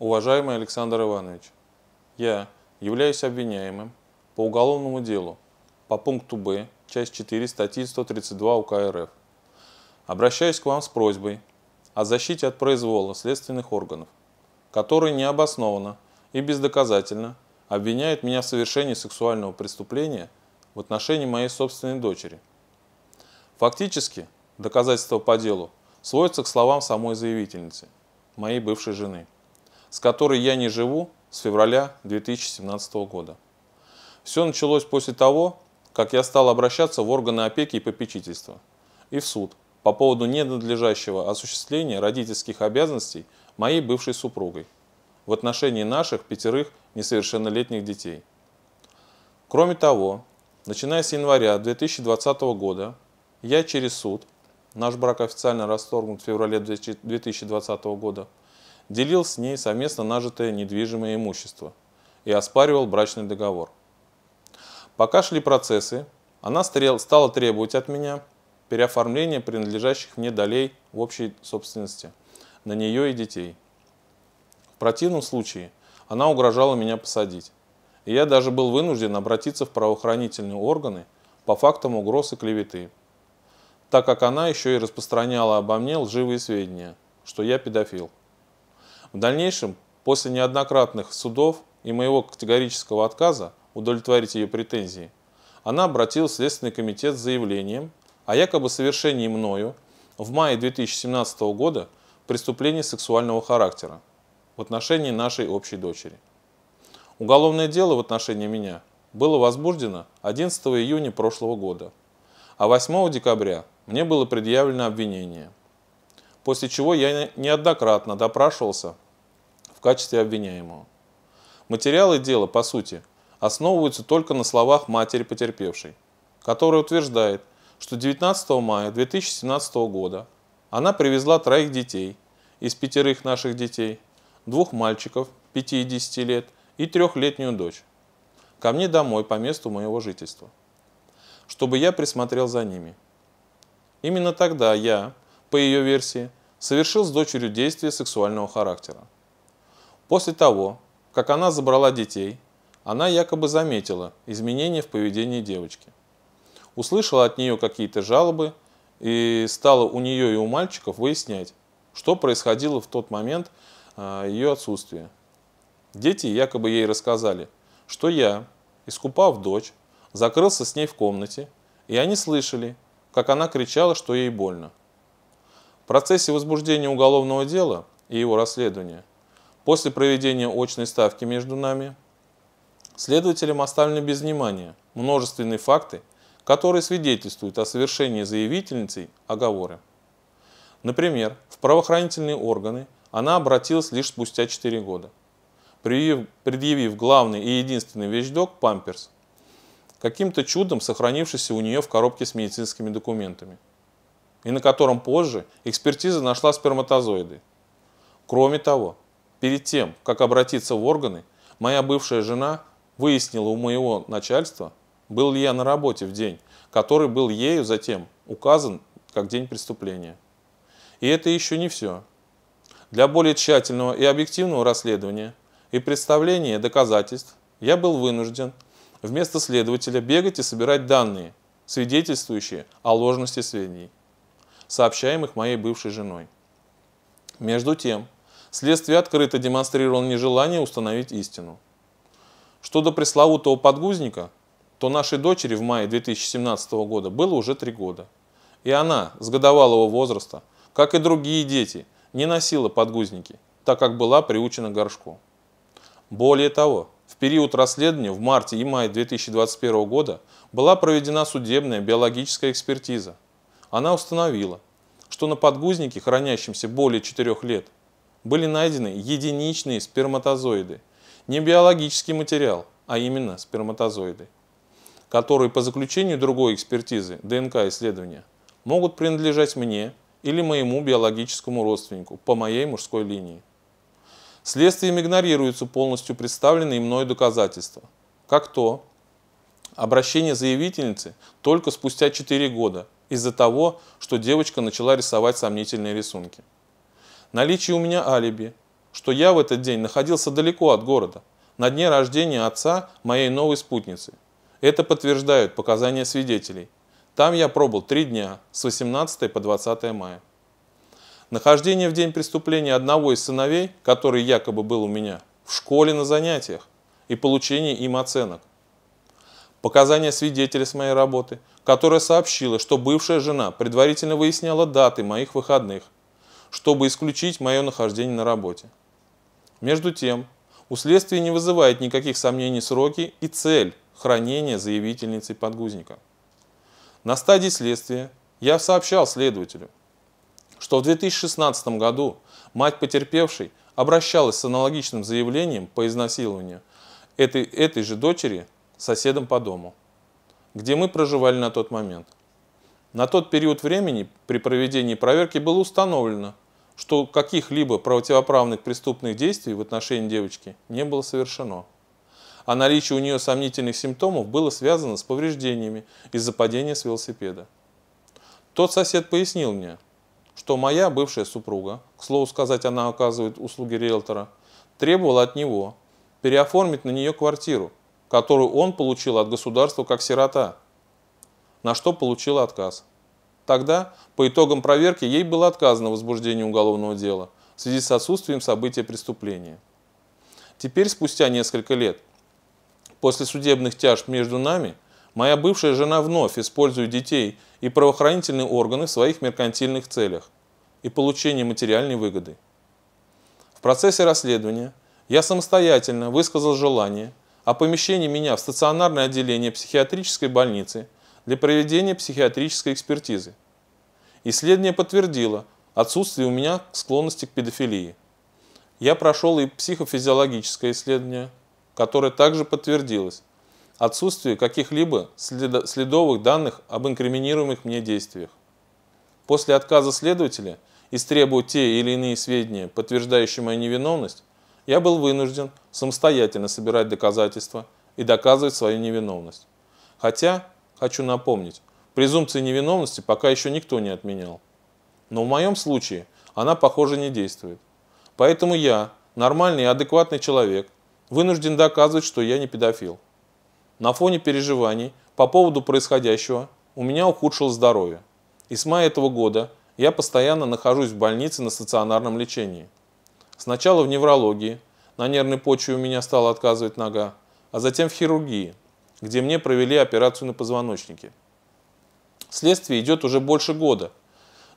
Уважаемый Александр Иванович, я являюсь обвиняемым по уголовному делу по пункту Б, часть 4 статьи 132 УК РФ. Обращаюсь к вам с просьбой о защите от произвола следственных органов, которые необоснованно и бездоказательно обвиняют меня в совершении сексуального преступления в отношении моей собственной дочери. Фактически, доказательства по делу сводятся к словам самой заявительницы, моей бывшей жены – с которой я не живу с февраля 2017 года. Все началось после того, как я стал обращаться в органы опеки и попечительства и в суд по поводу ненадлежащего осуществления родительских обязанностей моей бывшей супругой в отношении наших пятерых несовершеннолетних детей. Кроме того, начиная с января 2020 года, я через суд, наш брак официально расторгнут в феврале 2020 года, делил с ней совместно нажитое недвижимое имущество и оспаривал брачный договор. Пока шли процессы, она стала требовать от меня переоформления принадлежащих мне долей в общей собственности на нее и детей. В противном случае она угрожала меня посадить, и я даже был вынужден обратиться в правоохранительные органы по фактам угроз и клеветы, так как она еще и распространяла обо мне лживые сведения, что я педофил. В дальнейшем, после неоднократных судов и моего категорического отказа удовлетворить ее претензии, она обратилась в Следственный комитет с заявлением о якобы совершении мною в мае 2017 года преступлений сексуального характера в отношении нашей общей дочери. Уголовное дело в отношении меня было возбуждено 11 июня прошлого года, а 8 декабря мне было предъявлено обвинение – после чего я неоднократно допрашивался в качестве обвиняемого. Материалы дела, по сути, основываются только на словах матери потерпевшей, которая утверждает, что 19 мая 2017 года она привезла троих детей из пятерых наших детей, двух мальчиков 5 и 10 лет и трехлетнюю дочь ко мне домой по месту моего жительства, чтобы я присмотрел за ними. Именно тогда я, по ее версии, совершил с дочерью действия сексуального характера. После того, как она забрала детей, она якобы заметила изменения в поведении девочки. Услышала от нее какие-то жалобы и стала у нее и у мальчиков выяснять, что происходило в тот момент а, ее отсутствия. Дети якобы ей рассказали, что я, искупав дочь, закрылся с ней в комнате, и они слышали, как она кричала, что ей больно процессе возбуждения уголовного дела и его расследования, после проведения очной ставки между нами, следователям оставлены без внимания множественные факты, которые свидетельствуют о совершении заявительницей оговоры. Например, в правоохранительные органы она обратилась лишь спустя 4 года, предъявив главный и единственный вещдок – памперс, каким-то чудом сохранившийся у нее в коробке с медицинскими документами – и на котором позже экспертиза нашла сперматозоиды. Кроме того, перед тем, как обратиться в органы, моя бывшая жена выяснила у моего начальства, был ли я на работе в день, который был ею затем указан как день преступления. И это еще не все. Для более тщательного и объективного расследования и представления доказательств я был вынужден вместо следователя бегать и собирать данные, свидетельствующие о ложности сведений сообщаемых моей бывшей женой. Между тем, следствие открыто демонстрировало нежелание установить истину. Что до пресловутого подгузника, то нашей дочери в мае 2017 года было уже три года. И она, с годовалого возраста, как и другие дети, не носила подгузники, так как была приучена горшку. Более того, в период расследования в марте и мае 2021 года была проведена судебная биологическая экспертиза – она установила, что на подгузнике, хранящемся более 4 лет, были найдены единичные сперматозоиды, не биологический материал, а именно сперматозоиды, которые по заключению другой экспертизы ДНК-исследования могут принадлежать мне или моему биологическому родственнику по моей мужской линии. Следствием игнорируются полностью представленные мной доказательства, как то обращение заявительницы только спустя 4 года – из-за того, что девочка начала рисовать сомнительные рисунки. Наличие у меня алиби, что я в этот день находился далеко от города, на дне рождения отца моей новой спутницы. Это подтверждают показания свидетелей. Там я пробыл три дня, с 18 по 20 мая. Нахождение в день преступления одного из сыновей, который якобы был у меня, в школе на занятиях и получение им оценок. Показания свидетеля с моей работы, которая сообщила, что бывшая жена предварительно выясняла даты моих выходных, чтобы исключить мое нахождение на работе. Между тем, у следствия не вызывает никаких сомнений сроки и цель хранения заявительницей подгузника. На стадии следствия я сообщал следователю, что в 2016 году мать потерпевшей обращалась с аналогичным заявлением по изнасилованию этой, этой же дочери соседом по дому где мы проживали на тот момент. На тот период времени при проведении проверки было установлено, что каких-либо противоправных преступных действий в отношении девочки не было совершено. А наличие у нее сомнительных симптомов было связано с повреждениями из-за падения с велосипеда. Тот сосед пояснил мне, что моя бывшая супруга, к слову сказать, она оказывает услуги риэлтора, требовала от него переоформить на нее квартиру, которую он получил от государства как сирота, на что получил отказ. Тогда, по итогам проверки, ей было отказано возбуждение уголовного дела в связи с отсутствием события преступления. Теперь, спустя несколько лет, после судебных тяжб между нами, моя бывшая жена вновь использует детей и правоохранительные органы в своих меркантильных целях и получении материальной выгоды. В процессе расследования я самостоятельно высказал желание – о помещении меня в стационарное отделение психиатрической больницы для проведения психиатрической экспертизы. Исследование подтвердило отсутствие у меня склонности к педофилии. Я прошел и психофизиологическое исследование, которое также подтвердилось отсутствие каких-либо следовых данных об инкриминируемых мне действиях. После отказа следователя истребовать те или иные сведения, подтверждающие мою невиновность, я был вынужден самостоятельно собирать доказательства и доказывать свою невиновность. Хотя, хочу напомнить, презумпции невиновности пока еще никто не отменял. Но в моем случае она, похоже, не действует. Поэтому я, нормальный и адекватный человек, вынужден доказывать, что я не педофил. На фоне переживаний по поводу происходящего у меня ухудшилось здоровье. И с мая этого года я постоянно нахожусь в больнице на стационарном лечении. Сначала в неврологии, на нервной почве у меня стала отказывать нога, а затем в хирургии, где мне провели операцию на позвоночнике. Следствие идет уже больше года,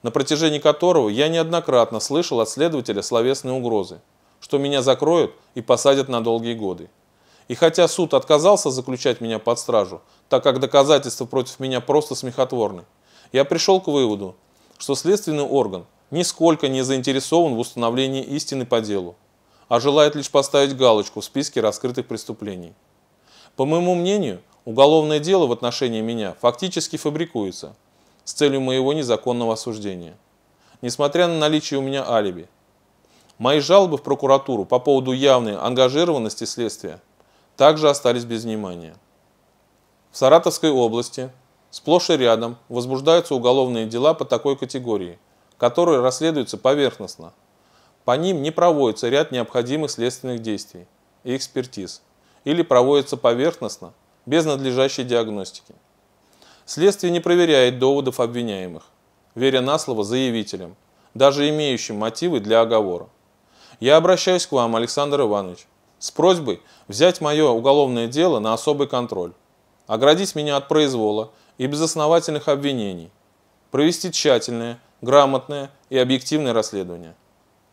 на протяжении которого я неоднократно слышал от следователя словесные угрозы, что меня закроют и посадят на долгие годы. И хотя суд отказался заключать меня под стражу, так как доказательства против меня просто смехотворны, я пришел к выводу, что следственный орган – нисколько не заинтересован в установлении истины по делу, а желает лишь поставить галочку в списке раскрытых преступлений. По моему мнению, уголовное дело в отношении меня фактически фабрикуется с целью моего незаконного осуждения, несмотря на наличие у меня алиби. Мои жалобы в прокуратуру по поводу явной ангажированности следствия также остались без внимания. В Саратовской области сплошь и рядом возбуждаются уголовные дела по такой категории – которые расследуются поверхностно. По ним не проводится ряд необходимых следственных действий и экспертиз, или проводится поверхностно, без надлежащей диагностики. Следствие не проверяет доводов обвиняемых, веря на слово заявителям, даже имеющим мотивы для оговора. Я обращаюсь к вам, Александр Иванович, с просьбой взять мое уголовное дело на особый контроль, оградить меня от произвола и безосновательных обвинений, провести тщательное, грамотное и объективное расследование.